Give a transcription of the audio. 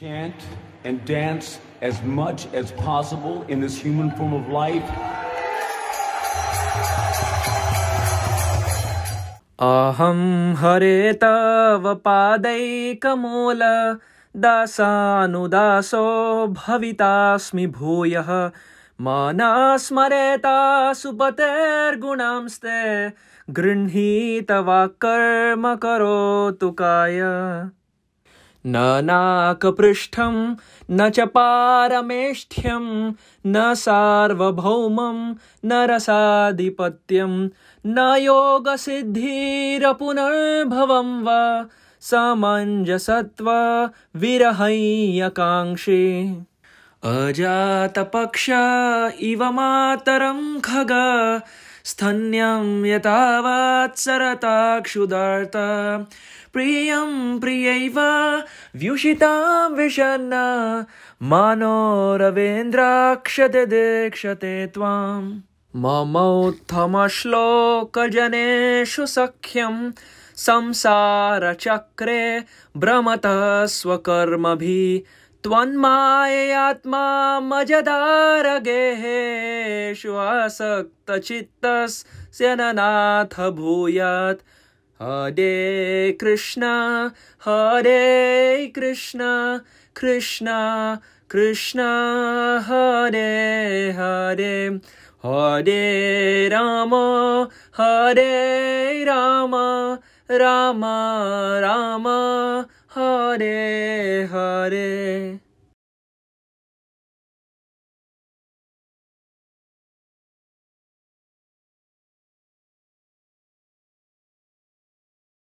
chant and dance as much as possible in this human form of life. अहं हरे तव पादैकमूल दासानुदासो भवितास्मि भूयः माना स्मरेता सुपतेर्गुणांस्ते गृह्णीतवा कर्म करोतु काय न नाकपृष्ठं न च पारमेष्ठ्यं न सार्वभौमं न रसाधिपत्यं न योगसिद्धिरपुनर्भवं वा समञ्जसत्व विरहय्यकाङ्क्षे अजातपक्ष इव मातरं खग स्तन्यं यतावत्सरता प्रियं प्रियम् प्रियैव व्युषितां विशन्न मानो रवेन्द्राक्षते दीक्षते त्वाम् मम उत्तम भ्रमत स्वकर्मभिः त्वन्माययात्मा मजदारगेहेष्वासक्तचित्तस्य ननाथ भूयात् हरे कृष्ण हरे कृष्ण कृष्ण कृष्ण हरे हरे हरे राम हरे राम राम राम Hare Hare